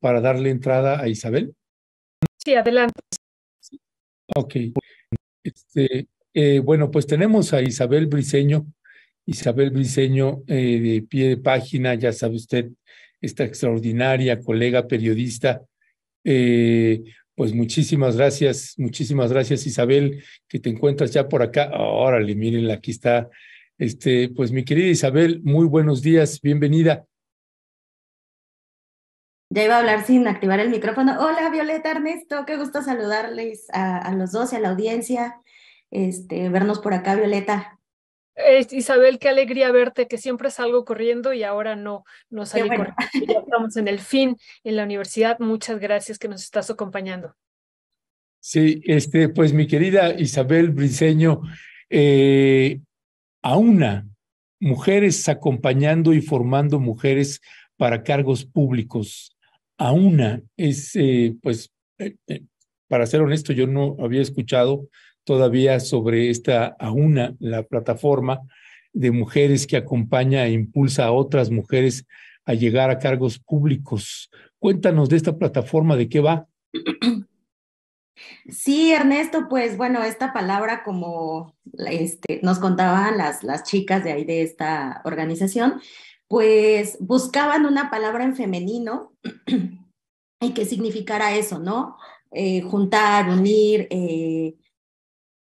para darle entrada a Isabel? Sí, adelante. Ok. Este, eh, bueno, pues tenemos a Isabel Briseño. Isabel Briseño, eh, de pie de página, ya sabe usted, esta extraordinaria colega periodista. Eh, pues muchísimas gracias, muchísimas gracias Isabel, que te encuentras ya por acá. Órale, mírenla, aquí está. Este, pues mi querida Isabel, muy buenos días, bienvenida. Ya iba a hablar sin activar el micrófono. Hola, Violeta, Ernesto, qué gusto saludarles a, los dos y a la audiencia. Este, vernos por acá, Violeta. Eh, Isabel, qué alegría verte, que siempre salgo corriendo y ahora no, no salí corriendo. estamos en el fin en la universidad. Muchas gracias que nos estás acompañando. Sí, este, pues mi querida Isabel Briceño, eh, a una, mujeres acompañando y formando mujeres para cargos públicos. AUNA Es, eh, pues, eh, eh, para ser honesto, yo no había escuchado todavía sobre esta a una, la plataforma de mujeres que acompaña e impulsa a otras mujeres a llegar a cargos públicos. Cuéntanos de esta plataforma, ¿de qué va? Sí, Ernesto, pues bueno, esta palabra, como este, nos contaban las, las chicas de ahí de esta organización, pues buscaban una palabra en femenino y que significara eso, ¿no? Eh, juntar, unir, eh,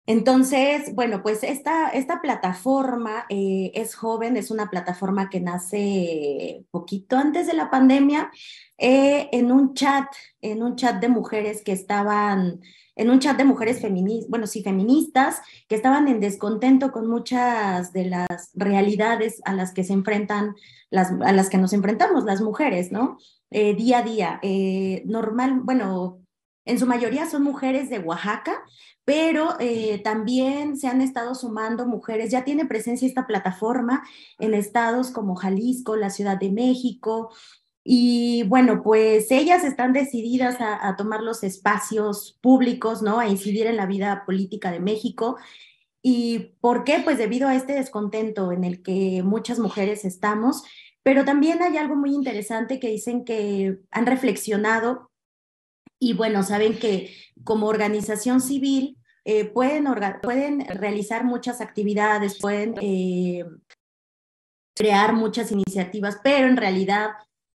entonces, bueno, pues esta, esta plataforma eh, es joven, es una plataforma que nace poquito antes de la pandemia, eh, en un chat, en un chat de mujeres que estaban, en un chat de mujeres feministas, bueno, sí, feministas, que estaban en descontento con muchas de las realidades a las que se enfrentan, las, a las que nos enfrentamos las mujeres, ¿no? Eh, día a día. normal, bueno, en su mayoría son mujeres de Oaxaca, pero eh, también se han estado sumando mujeres. Ya tiene presencia esta plataforma en estados como Jalisco, la Ciudad de México. Y bueno, pues ellas están decididas a, a tomar los espacios públicos, ¿no? A incidir en la vida política de México. ¿Y por qué? Pues debido a este descontento en el que muchas mujeres estamos, pero también hay algo muy interesante que dicen que han reflexionado y bueno, saben que como organización civil eh, pueden, realizar muchas actividades, pueden eh, crear muchas iniciativas, pero en realidad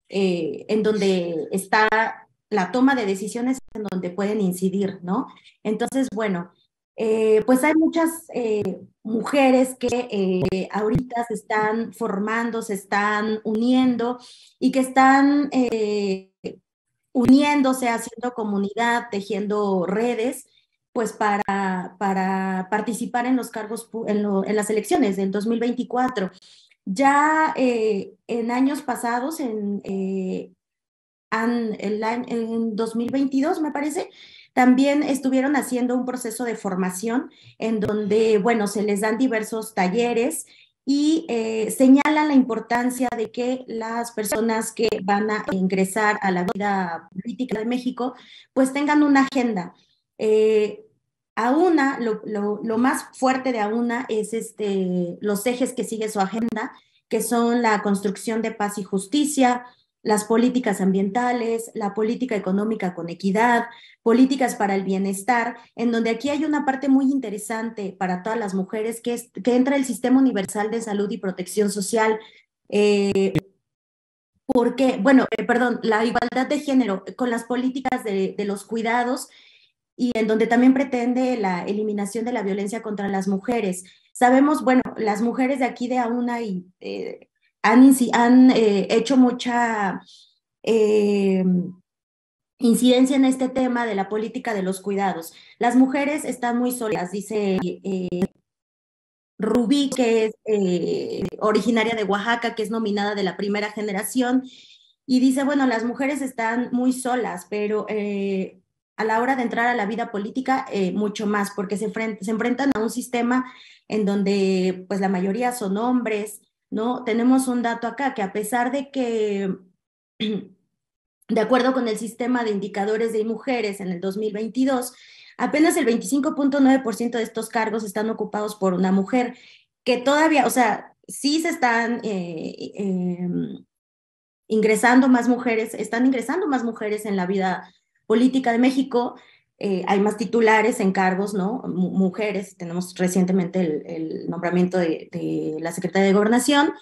eh, en donde está la toma de decisiones, en donde pueden incidir, ¿no? Entonces, bueno, pues hay muchas mujeres que ahorita se están formando, se están uniendo y que están uniéndose, haciendo comunidad, tejiendo redes, pues para, para participar en los cargos, en, las elecciones del 2024. Ya eh, en años pasados, en 2022, eh, me parece, también estuvieron haciendo un proceso de formación en donde, bueno, se les dan diversos talleres y señalan eh, señala la importancia de que las personas que van a ingresar a la vida política de México pues tengan una agenda. Eh, a una, lo, más fuerte de a una es este, los ejes que sigue su agenda, que son la construcción de paz y justicia, las políticas ambientales, la política económica con equidad, políticas para el bienestar, en donde aquí hay una parte muy interesante para todas las mujeres que, es, que entra el Sistema Universal de Salud y Protección Social. Eh, porque, bueno, eh, perdón, la igualdad de género con las políticas de, los cuidados y en donde también pretende la eliminación de la violencia contra las mujeres. Sabemos, bueno, las mujeres de aquí de AUNA y eh, han, eh, hecho mucha eh, incidencia en este tema de la política de los cuidados. Las mujeres están muy solas, dice eh, Rubí, que es originaria de Oaxaca, que es nominada de la primera generación, y dice, bueno, las mujeres están muy solas, pero a la hora de entrar a la vida política mucho más, porque se, enfrentan a un sistema en donde pues la mayoría son hombres, ¿no? Tenemos un dato acá que a pesar de que, de acuerdo con el sistema de indicadores de mujeres en el 2022, apenas el 25.9% de estos cargos están ocupados por una mujer, que todavía, o sea, sí se están... Eh, em, ingresando más mujeres, están ingresando más mujeres en la vida política de México, eh, hay más titulares en cargos, ¿no? mujeres, tenemos recientemente el, nombramiento de, la secretaria de Gobernación,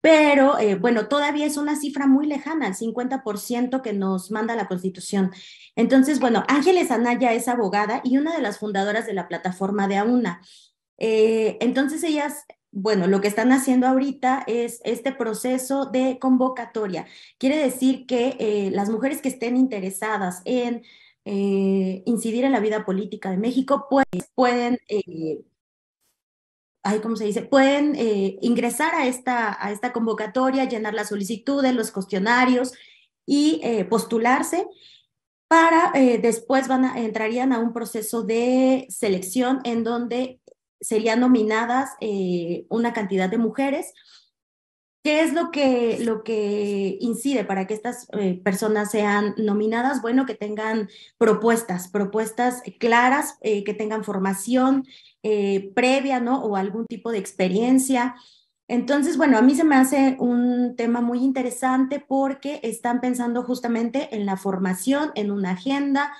pero eh, bueno, todavía es una cifra muy lejana, el 50% que nos manda la Constitución. Entonces, bueno, Ángeles Anaya es abogada y una de las fundadoras de la plataforma de AUNA. Eh, entonces, ellas bueno, lo que están haciendo ahorita es este proceso de convocatoria. Quiere decir que las mujeres que estén interesadas en eh, incidir en la vida política de México, pues pueden, eh, ¿cómo se dice? Pueden eh, ingresar a esta, a esta convocatoria, llenar las solicitudes, los cuestionarios y postularse para después van a, entrarían a un proceso de selección en donde serían nominadas una cantidad de mujeres ¿Qué es lo que, lo que incide para que estas eh, personas sean nominadas? Bueno, que tengan propuestas, propuestas claras, eh, que tengan formación eh, previa, ¿no? O algún tipo de experiencia. Entonces, bueno, a mí se me hace un tema muy interesante porque están pensando justamente en la formación, en una agenda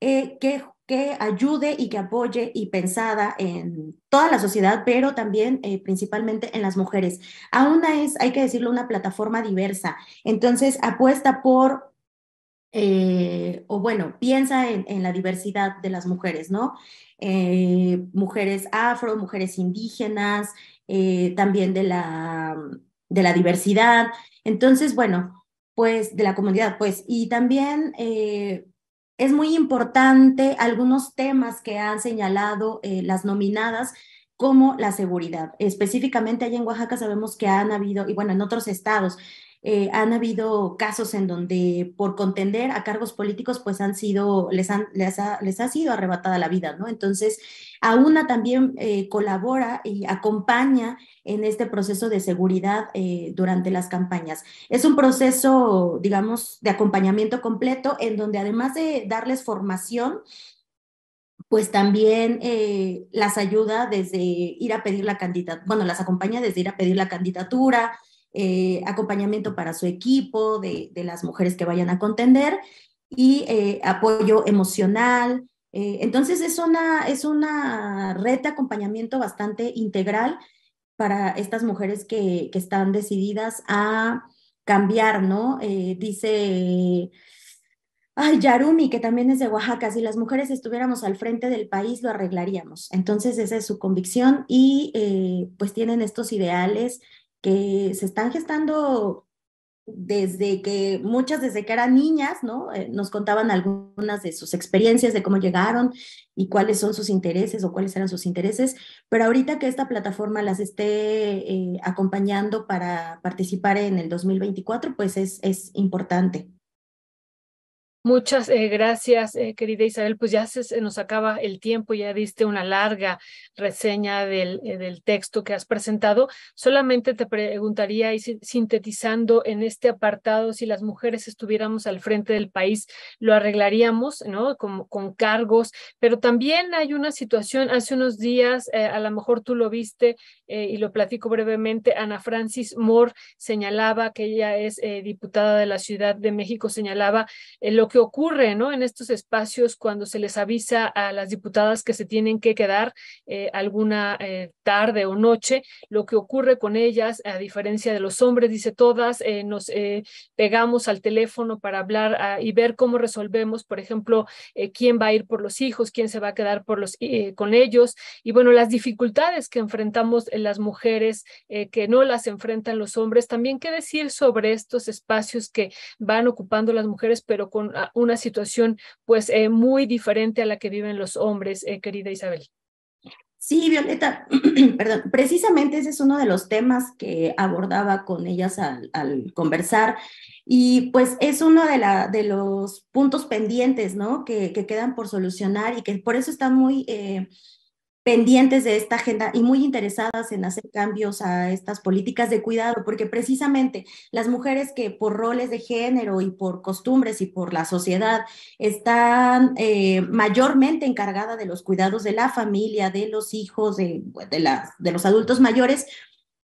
que que ayude y que apoye y pensada en toda la sociedad, pero también eh, principalmente en las mujeres. aún es, hay que decirlo, una plataforma diversa. Entonces, apuesta por, eh, o bueno, piensa en, la diversidad de las mujeres, ¿no? Eh, mujeres afro, mujeres indígenas, también de la, de la diversidad. Entonces, bueno, pues de la comunidad, pues, y también es muy importante algunos temas que han señalado eh, las nominadas como la seguridad. Específicamente allá en Oaxaca sabemos que han habido, y bueno, en otros estados, eh, han habido casos en donde por contender a cargos políticos pues han sido, les, ha, sido arrebatada la vida, ¿no? Entonces, a una también eh, colabora y acompaña en este proceso de seguridad eh, durante las campañas. Es un proceso, digamos, de acompañamiento completo en donde además de darles formación, pues también las ayuda desde ir a pedir la candidatura, bueno, las acompaña desde ir a pedir la candidatura, eh, acompañamiento para su equipo, de, las mujeres que vayan a contender y eh, apoyo emocional. Eh, entonces es una, es una red de acompañamiento bastante integral para estas mujeres que, están decididas a cambiar, ¿no? dice... Ay, Yarumi, que también es de Oaxaca, si las mujeres estuviéramos al frente del país, lo arreglaríamos. Entonces, esa es su convicción y pues tienen estos ideales que se están gestando desde que muchas desde que eran niñas, ¿no? Eh, nos contaban algunas de sus experiencias, de cómo llegaron y cuáles son sus intereses o cuáles eran sus intereses, pero ahorita que esta plataforma las esté eh, acompañando para participar en el 2024, pues es, es importante. Muchas eh, gracias, eh, querida Isabel. Pues ya se, nos acaba el tiempo, ya diste una larga reseña del, eh, del texto que has presentado. Solamente te preguntaría, y sintetizando en este apartado, si las mujeres estuviéramos al frente del país, lo arreglaríamos, ¿no? Con, con cargos, pero también hay una situación, hace unos días, a lo mejor tú lo viste y lo platico brevemente, Ana Francis Moore señalaba que ella es diputada de la Ciudad de México, señalaba lo que ocurre ¿no? en estos espacios cuando se les avisa a las diputadas que se tienen que quedar eh, alguna eh, tarde o noche, lo que ocurre con ellas, a diferencia de los hombres, dice todas, eh, nos pegamos al teléfono para hablar ah, y ver cómo resolvemos, por ejemplo, quién va a ir por los hijos, quién se va a quedar por los, con ellos, y bueno, las dificultades que enfrentamos las mujeres, que no las enfrentan los hombres, también qué decir sobre estos espacios que van ocupando las mujeres, pero con ah, una, situación pues eh, muy diferente a la que viven los hombres, eh, querida Isabel. Sí, Violeta, perdón, precisamente ese es uno de los temas que abordaba con ellas al, conversar y pues es uno de, la, de los puntos pendientes, ¿no? Que, que, quedan por solucionar y que por eso está muy... Eh, pendientes de esta agenda y muy interesadas en hacer cambios a estas políticas de cuidado, porque precisamente las mujeres que por roles de género y por costumbres y por la sociedad están eh, mayormente encargadas de los cuidados de la familia, de los hijos, pues, de, los adultos mayores,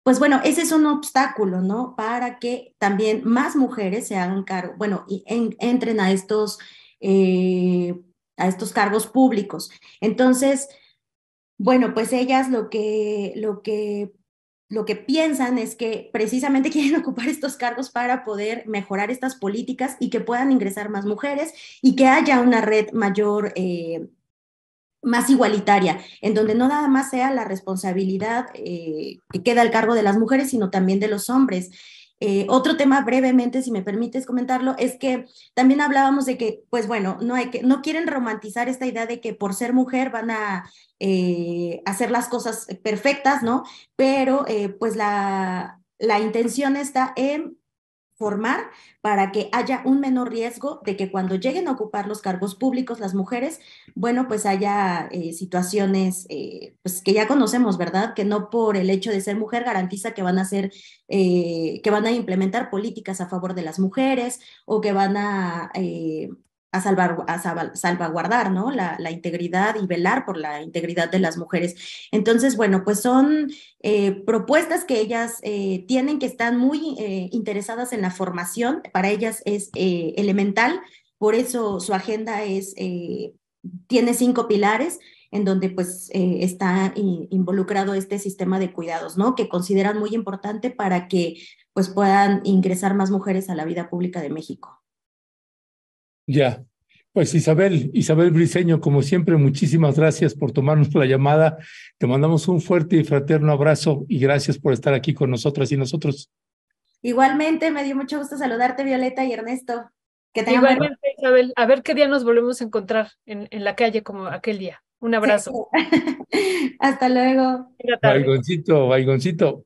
pues bueno, ese es un obstáculo, ¿no? Para que también más mujeres se hagan cargo, bueno, y entren a estos, eh, a estos cargos públicos. Entonces, bueno, pues ellas lo que, lo que lo que piensan es que precisamente quieren ocupar estos cargos para poder mejorar estas políticas y que puedan ingresar más mujeres y que haya una red mayor, eh, más igualitaria, en donde no nada más sea la responsabilidad eh, que queda al cargo de las mujeres, sino también de los hombres. Eh, otro tema brevemente, si me permites comentarlo, es que también hablábamos de que, pues bueno, no, hay que, no quieren romantizar esta idea de que por ser mujer van a eh, hacer las cosas perfectas, ¿no? Pero eh, pues la, la intención está en formar para que haya un menor riesgo de que cuando lleguen a ocupar los cargos públicos las mujeres, bueno, pues haya eh, situaciones eh, pues que ya conocemos, ¿verdad? Que no por el hecho de ser mujer garantiza que van a ser, eh, que van a implementar políticas a favor de las mujeres o que van a a, salvar, a salvaguardar ¿no? La, integridad y velar por la integridad de las mujeres. Entonces, bueno, pues son eh, propuestas que ellas eh, tienen, que están muy eh, interesadas en la formación, para ellas es elemental, por eso su agenda es, tiene cinco pilares en donde pues está involucrado este sistema de cuidados, ¿no? Que consideran muy importante para que pues puedan ingresar más mujeres a la vida pública de México. Ya. Pues Isabel, Isabel Briceño, como siempre, muchísimas gracias por tomarnos la llamada. Te mandamos un fuerte y fraterno abrazo y gracias por estar aquí con nosotras y nosotros. Igualmente, me dio mucho gusto saludarte, Violeta y Ernesto. Que te Igualmente, Isabel, a ver qué día nos volvemos a encontrar en, en la calle como aquel día. Un abrazo. Hasta luego. Baigoncito, baigoncito.